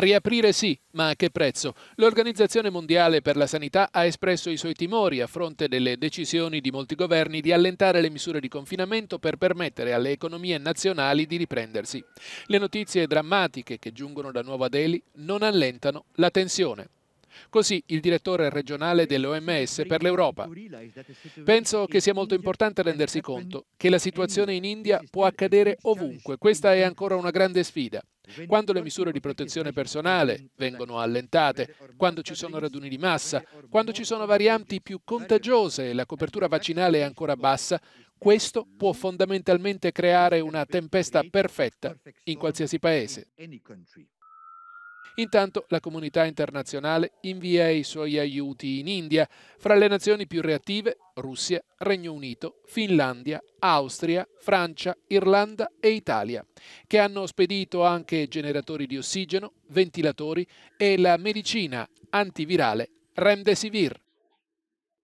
Riaprire sì, ma a che prezzo? L'Organizzazione Mondiale per la Sanità ha espresso i suoi timori a fronte delle decisioni di molti governi di allentare le misure di confinamento per permettere alle economie nazionali di riprendersi. Le notizie drammatiche che giungono da Nuova Delhi non allentano la tensione. Così il direttore regionale dell'OMS per l'Europa. Penso che sia molto importante rendersi conto che la situazione in India può accadere ovunque. Questa è ancora una grande sfida. Quando le misure di protezione personale vengono allentate, quando ci sono raduni di massa, quando ci sono varianti più contagiose e la copertura vaccinale è ancora bassa, questo può fondamentalmente creare una tempesta perfetta in qualsiasi paese. Intanto la comunità internazionale invia i suoi aiuti in India. Fra le nazioni più reattive Russia, Regno Unito, Finlandia, Austria, Francia, Irlanda e Italia, che hanno spedito anche generatori di ossigeno, ventilatori e la medicina antivirale Remdesivir.